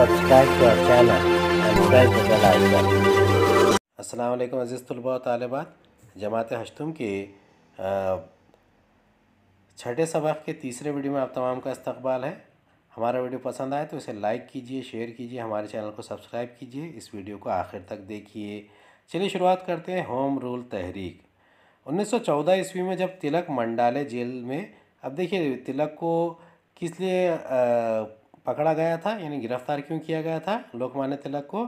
subscribe to our channel and press the bell icon अस्सलाम वालेकुम अज़ीज़ तलबा तालिबात जमात हश्तम के छठे सबक के तीसरे वीडियो में आप तमाम का इस्तकबाल है हमारा वीडियो पसंद आए तो इसे लाइक कीजिए शेयर कीजिए हमारे चैनल को सब्सक्राइब कीजिए इस वीडियो को आखिर तक देखिए चलिए शुरुआत करते हैं होम रूल तहरीक 1914 ईस्वी में जब तिलक मंडाले जेल में अब देखिए तिलक को किस लिए पकड़ा गया था यानी गिरफ्तार क्यों किया गया था लोकमान्य तिलक को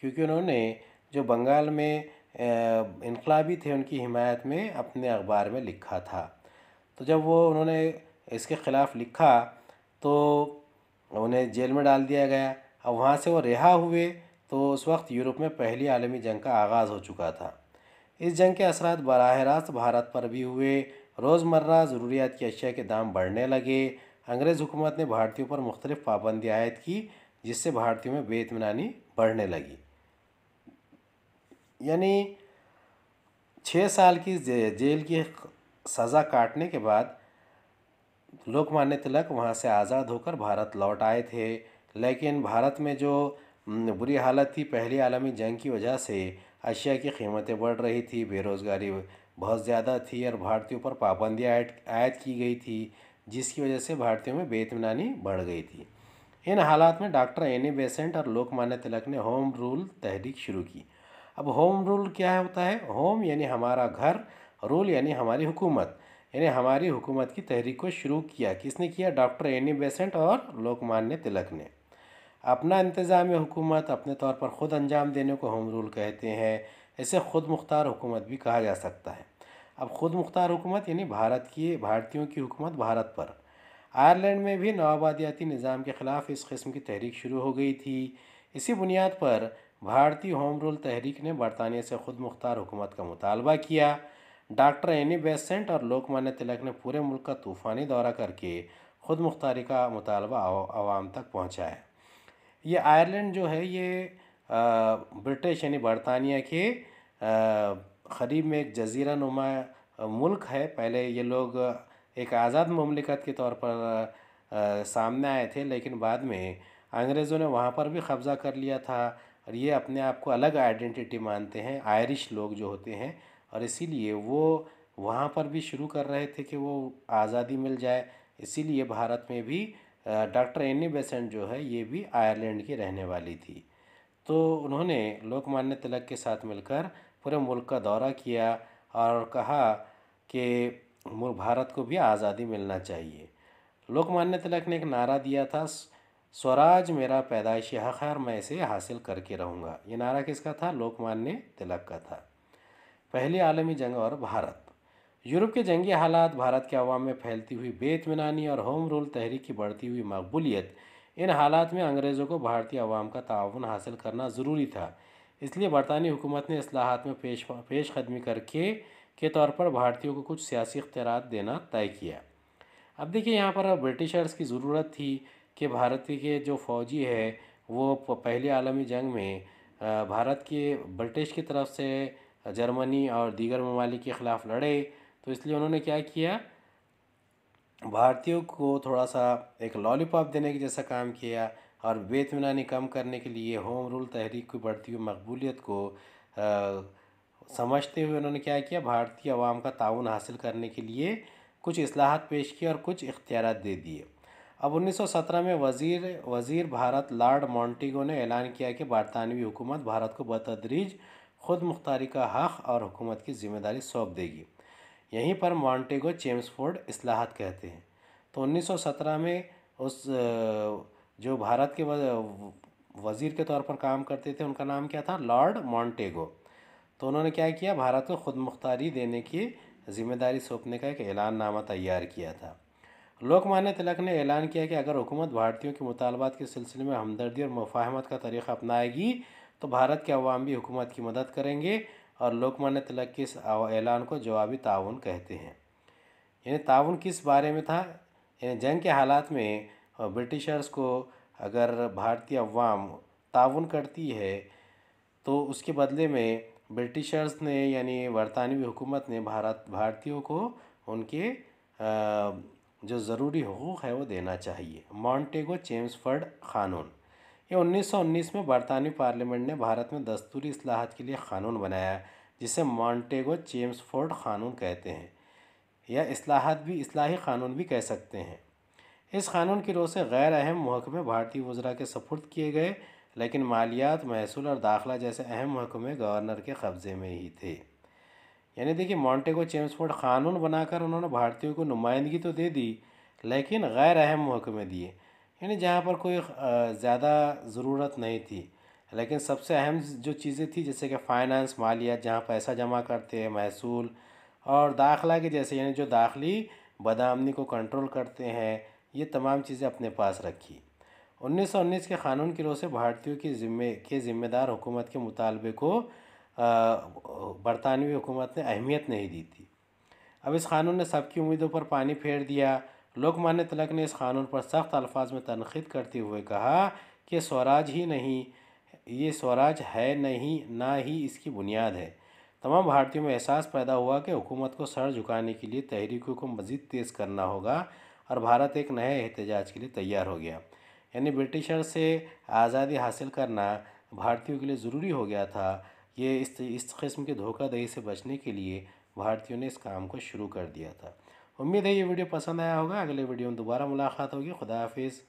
क्योंकि उन्होंने जो बंगाल में इनकलाबी थे उनकी हिमायत में अपने अखबार में लिखा था तो जब वो उन्होंने इसके ख़िलाफ़ लिखा तो उन्हें जेल में डाल दिया गया अब वहाँ से वो रिहा हुए तो उस वक्त यूरोप में पहली आलमी जंग का आगाज़ हो चुका था इस जंग के असरा बरह रास्त भारत पर भी हुए रोज़मर्रा ज़रूरियात की अशिया के दाम बढ़ने लगे अंग्रेज़ हुकूमत ने भारतीयों पर मुख्तलिफ पाबंदी आयद की जिससे भारतीयों में बेतमनानी बढ़ने लगी यानी छः साल की जे, जेल की सज़ा काटने के बाद लोकमान्य तिलक वहाँ से आज़ाद होकर भारत लौट आए थे लेकिन भारत में जो बुरी हालत थी पहली आलमी जंग की वजह से अशिया की कीमतें बढ़ रही थी बेरोज़गारी बहुत ज़्यादा थी और भारतीयों पर पाबंदियाँ आयद की गई थी जिसकी वजह से भारतीयों में बेतमनानी बढ़ गई थी इन हालात में डॉक्टर एन ए बेसेंट और लोकमान्य तिलक ने होम रूल तहरीक शुरू की अब होम रूल क्या होता है होम यानी हमारा घर रूल यानी हमारी हुकूमत यानी हमारी हुकूमत की तहरीक को शुरू किया किसने किया डॉक्टर एन ए बेसेंट और लोकमान्य तिलक ने अपना इंतज़ाम हुकूमत अपने तौर पर ख़ुद अंजाम देने को होम रूल कहते हैं इसे ख़ुद मुख्तार हुकूमत भी कहा जा सकता है अब ख़ुद मुख्तार हुकूमत यानी भारत की भारतीयों की हुकूमत भारत पर आयरलैंड में भी नवाबादियाती निज़ाम के ख़िलाफ़ इस किस्म की तहरीक शुरू हो गई थी इसी बुनियाद पर भारतीय होम रूल तहरीक ने बरतानिया से ख़ुद मुख्तार हुकूमत का मुतालबा किया डॉक्टर एनी बेसेंट और लोकमान्य तिलक ने पूरे मुल्क का तूफ़ानी दौरा करके ख़ुद मुख्तारी का मुतालबा आवाम तक पहुँचा है ये आयरलैंड जो है ये ब्रिटिश यानी बरतानिया के आ, ख़रीब में एक जज़ीरा नुमा मुल्क है पहले ये लोग एक आज़ाद ममलिकत के तौर पर सामने आए थे लेकिन बाद में अंग्रेज़ों ने वहाँ पर भी कब्ज़ा कर लिया था और ये अपने आप को अलग आइडेंटिटी मानते हैं आयरिश लोग जो होते हैं और इसीलिए वो वहाँ पर भी शुरू कर रहे थे कि वो आज़ादी मिल जाए इसीलिए भारत में भी डॉक्टर एनी बेसेंट जो है ये भी आयरलैंड की रहने वाली थी तो उन्होंने लोकमान्य तिलक के साथ मिलकर पूरे मुल्क का दौरा किया और कहा कि भारत को भी आज़ादी मिलना चाहिए लोकमान्य तिलक ने एक नारा दिया था स्वराज मेरा पैदाइशी हक है और मैं इसे हासिल करके रहूँगा ये नारा किसका था लोकमान्य तिलक का था पहली आलमी जंग और भारत यूरोप के जंगी हालात भारत के अवाम में फैलती हुई बेतमिनानी और होम रूल तहरीक की बढ़ती हुई मकबूलीत इन हालात में अंग्रेज़ों को भारतीय अवाम का ताउन हासिल करना ज़रूरी था इसलिए बरतानी हुकूमत ने असलाहत में पेश पेश कदमी करके के तौर पर भारतीयों को कुछ सियासी अख्तियार देना तय किया अब देखिए यहाँ पर ब्रिटिशर्स की ज़रूरत थी कि भारत के जो फौजी है वो पहले आलमी जंग में भारत के ब्रिटिश की तरफ से जर्मनी और दीगर ममालिक के ख़िलाफ़ लड़े तो इसलिए उन्होंने क्या किया भारतीयों को थोड़ा सा एक लॉलीपॉप देने के जैसा काम किया और बेतमिनानी कम करने के लिए होम रूल तहरीक की बढ़ती हुई मकबूलीत को समझते हुए उन्होंने क्या किया भारतीय आवाम का ताउन हासिल करने के लिए कुछ असलाहत पेश किए और कुछ इख्तियार दे दिए अब 1917 में वजीर वज़ीर भारत लॉर्ड मॉन्टिगो ने ऐलान किया कि बरतानवी हुकूमत भारत को बतदरीज खुद मुख्तारी का हक़ और हुकूमत की जिम्मेदारी सौंप देगी यहीं पर मॉन्टेगो चेम्सफोर्ड असलाहत कहते हैं तो 1917 में उस जो भारत के वज़ीर के तौर पर काम करते थे उनका नाम क्या था लॉर्ड मॉन्टेगो तो उन्होंने क्या किया भारत को खुद मुख्तारी देने की जिम्मेदारी सौंपने का एक ऐलाननामा तैयार किया था लोकमान्य तिलक ने ऐलान किया कि अगर हुकूमत भारतीयों के मुतालबात के सिलसिले में हमदर्दी और मुफाहमत का तरीक़ा अपनाएगी तो भारत के अवाम भी हुकूमत की मदद करेंगे और लोकमान्य तिलक के इस ऐलान को जवाबी ताउन कहते हैं यानी ताउन किस बारे में था यानी जंग के हालात में ब्रिटिशर्स को अगर भारतीय अवाम ताउन करती है तो उसके बदले में ब्रिटिशर्स ने यानी बरतानवी हुकूमत ने भारत भारतीयों को उनके जो ज़रूरी हकूक़ है वो देना चाहिए मॉन्टेगो चेम्सफर्ड क़ानून ये 1919 में बरतानवी पार्लियामेंट ने भारत में दस्तूरी असलाहत के लिए क़ानून बनाया जिसे मॉन्टेगो चेम्सफोर्ड क़ानून कहते हैं या असलाहत भी असलाही क़ानून भी कह सकते हैं इस कानून की रोज से गैर अहम महकमे भारतीय वजरा के सपुर्द किए गए लेकिन मालियात महसूल और दाखिला जैसे अहम महकमे गवर्नर के कब्ज़े में ही थे यानी देखिए मॉन्टेगो चेम्सफोर्ड कानून बनाकर उन्होंने भारतीयों को नुमाइंदगी तो दे दी लेकिन गैर अहम महकमे दिए यानी जहाँ पर कोई ज़्यादा ज़रूरत नहीं थी लेकिन सबसे अहम जो चीज़ें थी जैसे कि फ़ाइनेंस मालियात जहाँ पैसा जमा करते हैं महसूल और दाखला के जैसे यानी जो दाखिली बदामनी को कंट्रोल करते हैं ये तमाम चीज़ें अपने पास रखी 1919 के क़ानून की रोह से भारतीयों की जिम्मे के ज़िम्मेदार हुकूमत के मुतालबे को बरतानवी हुकूमत ने अहमियत नहीं दी थी अब इस क़ानून ने सबकी उम्मीदों पर पानी फेर दिया लोकमान्य तिलक ने इस क़ानून पर सख्त अल्फाज में तनखीद करते हुए कहा कि स्वराज ही नहीं ये स्वराज है नहीं ना ही इसकी बुनियाद है तमाम भारतीयों में एहसास पैदा हुआ कि हुकूमत को सर झुकाने के लिए तहरीकों को मज़ीद तेज़ करना होगा और भारत एक नए एहतजाज के लिए तैयार हो गया यानी ब्रिटिशर से आज़ादी हासिल करना भारतीयों के लिए ज़रूरी हो गया था ये इस इस किस्म के धोखाधड़ी से बचने के लिए भारतीयों ने इस काम को शुरू कर दिया था उम्मीद है ये वीडियो पसंद आया होगा अगले वीडियो में दोबारा मुलाकात होगी खुदा हाफिज़